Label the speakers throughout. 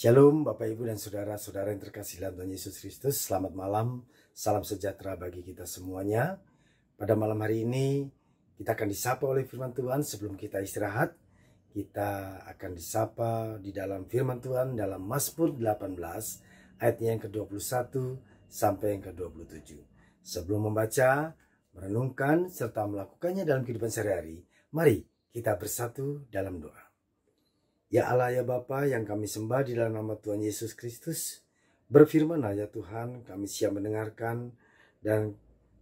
Speaker 1: Shalom Bapak Ibu dan Saudara-saudara yang terkasih dalam Tuhan Yesus Kristus. Selamat malam, salam sejahtera bagi kita semuanya. Pada malam hari ini kita akan disapa oleh firman Tuhan sebelum kita istirahat. Kita akan disapa di dalam firman Tuhan dalam Mazmur 18 ayatnya yang ke-21 sampai yang ke-27. Sebelum membaca, merenungkan serta melakukannya dalam kehidupan sehari-hari, mari kita bersatu dalam doa. Ya Allah ya Bapa yang kami sembah di dalam nama Tuhan Yesus Kristus, berfirmanlah ya Tuhan, kami siap mendengarkan dan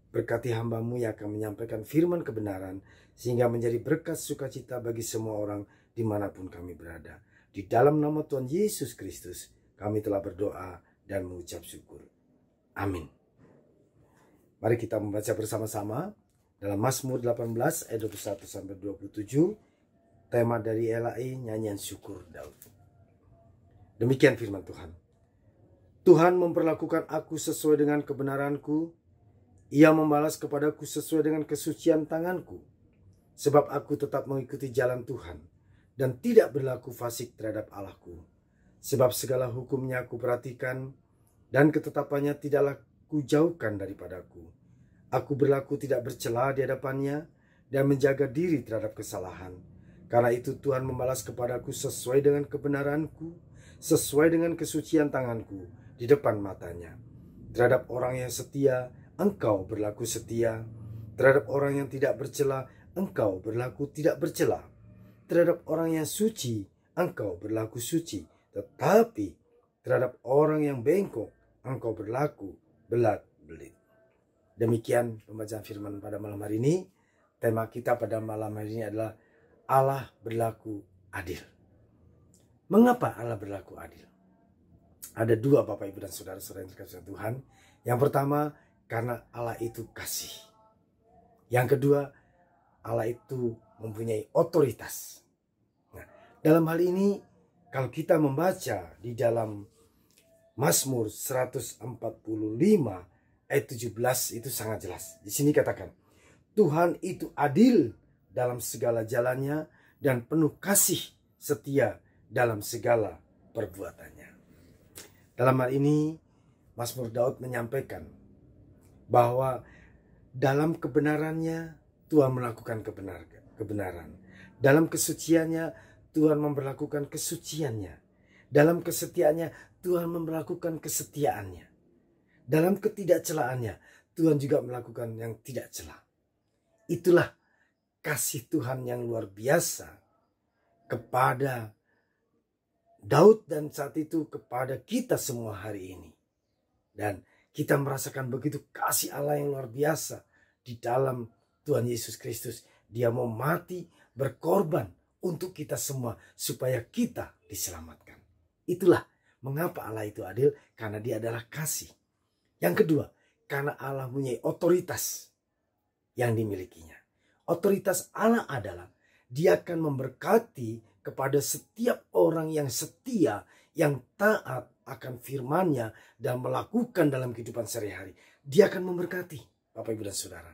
Speaker 1: berkati hambamu yang akan menyampaikan firman kebenaran sehingga menjadi berkat sukacita bagi semua orang dimanapun kami berada. Di dalam nama Tuhan Yesus Kristus, kami telah berdoa dan mengucap syukur. Amin. Mari kita membaca bersama-sama dalam Mazmur 18 ayat 21 sampai 27 tema dari LAI nyanyian syukur Daud. Demikian firman Tuhan. Tuhan memperlakukan aku sesuai dengan kebenaranku. Ia membalas kepadaku sesuai dengan kesucian tanganku. Sebab aku tetap mengikuti jalan Tuhan dan tidak berlaku fasik terhadap Allahku. Sebab segala hukumnya aku perhatikan dan ketetapannya tidaklah kujauhkan daripadaku. Aku berlaku tidak bercela di hadapannya dan menjaga diri terhadap kesalahan karena itu Tuhan membalas kepadaku sesuai dengan kebenaranku, sesuai dengan kesucian tanganku di depan matanya. Terhadap orang yang setia, engkau berlaku setia. Terhadap orang yang tidak bercela, engkau berlaku tidak bercela. Terhadap orang yang suci, engkau berlaku suci. Tetapi terhadap orang yang bengkok, engkau berlaku belat belit. Demikian pembacaan firman pada malam hari ini. Tema kita pada malam hari ini adalah Allah berlaku adil. Mengapa Allah berlaku adil? Ada dua Bapak Ibu dan Saudara-saudara yang terkasih Tuhan. Yang pertama, karena Allah itu kasih. Yang kedua, Allah itu mempunyai otoritas. Nah, dalam hal ini, kalau kita membaca di dalam Mazmur 145 ayat 17 itu sangat jelas. Di sini katakan, Tuhan itu adil dalam segala jalannya dan penuh kasih setia dalam segala perbuatannya. Dalam hal ini, Mazmur Daud menyampaikan bahwa dalam kebenarannya Tuhan melakukan kebenaran. Dalam kesuciannya Tuhan memperlakukan kesuciannya. Dalam kesetiaannya Tuhan memperlakukan kesetiaannya. Dalam ketidakcelaannya Tuhan juga melakukan yang tidak celah. Itulah kasih Tuhan yang luar biasa kepada Daud dan saat itu kepada kita semua hari ini. Dan kita merasakan begitu kasih Allah yang luar biasa di dalam Tuhan Yesus Kristus. Dia mau mati berkorban untuk kita semua supaya kita diselamatkan. Itulah mengapa Allah itu adil karena dia adalah kasih. Yang kedua, karena Allah punya otoritas yang dimilikinya. Otoritas Allah adalah dia akan memberkati kepada setiap orang yang setia, yang taat akan firman-Nya dan melakukan dalam kehidupan sehari-hari. Dia akan memberkati Bapak Ibu dan Saudara.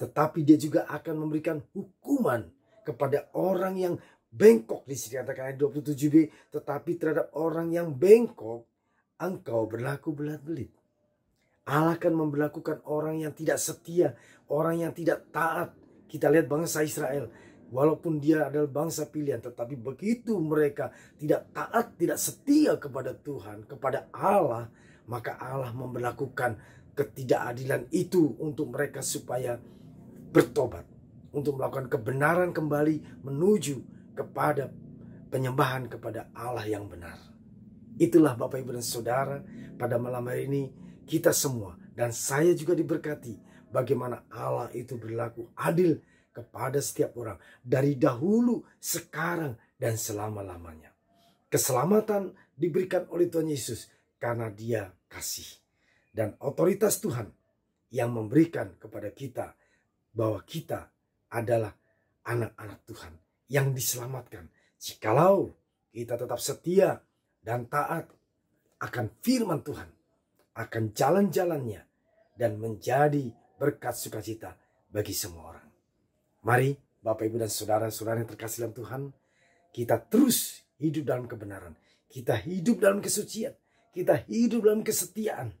Speaker 1: Tetapi dia juga akan memberikan hukuman kepada orang yang bengkok di sini katakan ayat 27b tetapi terhadap orang yang bengkok engkau berlaku belat-belit. Allah akan memperlakukan orang yang tidak setia, orang yang tidak taat. Kita lihat bangsa Israel, walaupun dia adalah bangsa pilihan, tetapi begitu mereka tidak taat, tidak setia kepada Tuhan, kepada Allah, maka Allah memperlakukan ketidakadilan itu untuk mereka supaya bertobat, untuk melakukan kebenaran kembali menuju kepada penyembahan kepada Allah yang benar. Itulah Bapak Ibu dan Saudara pada malam hari ini kita semua dan saya juga diberkati bagaimana Allah itu berlaku adil kepada setiap orang dari dahulu, sekarang dan selama-lamanya. Keselamatan diberikan oleh Tuhan Yesus karena dia kasih dan otoritas Tuhan yang memberikan kepada kita bahwa kita adalah anak-anak Tuhan yang diselamatkan. Jikalau kita tetap setia dan taat akan firman Tuhan, akan jalan-jalannya dan menjadi berkat sukacita bagi semua orang. Mari Bapak Ibu dan Saudara-saudara yang terkasih dalam Tuhan, kita terus hidup dalam kebenaran. Kita hidup dalam kesucian. Kita hidup dalam kesetiaan.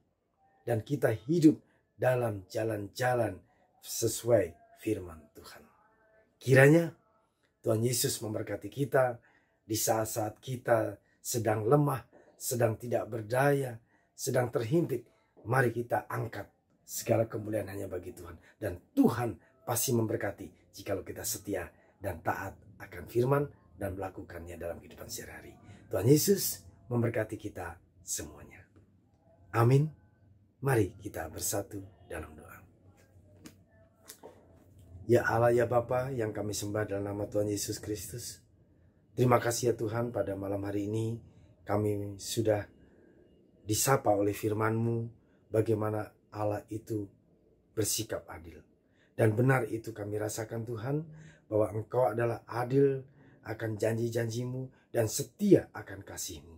Speaker 1: Dan kita hidup dalam jalan-jalan sesuai firman Tuhan. Kiranya Tuhan Yesus memberkati kita di saat-saat kita sedang lemah, sedang tidak berdaya, sedang terhimpit, mari kita angkat segala kemuliaan hanya bagi Tuhan. Dan Tuhan pasti memberkati jika kita setia dan taat akan firman dan melakukannya dalam kehidupan sehari-hari. Tuhan Yesus memberkati kita semuanya. Amin. Mari kita bersatu dalam doa. Ya Allah ya Bapa yang kami sembah dalam nama Tuhan Yesus Kristus. Terima kasih ya Tuhan pada malam hari ini kami sudah disapa oleh FirmanMu bagaimana Allah itu bersikap adil. Dan benar itu kami rasakan Tuhan bahwa Engkau adalah adil akan janji-janjimu dan setia akan kasihMu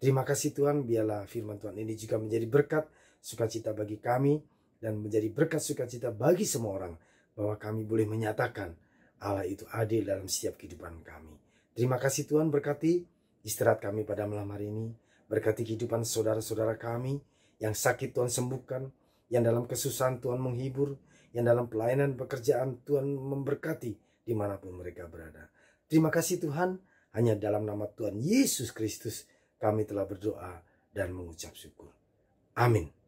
Speaker 1: Terima kasih Tuhan biarlah firman Tuhan ini juga menjadi berkat sukacita bagi kami dan menjadi berkat sukacita bagi semua orang bahwa kami boleh menyatakan Allah itu adil dalam setiap kehidupan kami. Terima kasih Tuhan berkati istirahat kami pada malam hari ini. Berkati kehidupan saudara-saudara kami yang sakit Tuhan sembuhkan, yang dalam kesusahan Tuhan menghibur, yang dalam pelayanan pekerjaan Tuhan memberkati dimanapun mereka berada. Terima kasih Tuhan, hanya dalam nama Tuhan Yesus Kristus kami telah berdoa dan mengucap syukur. Amin.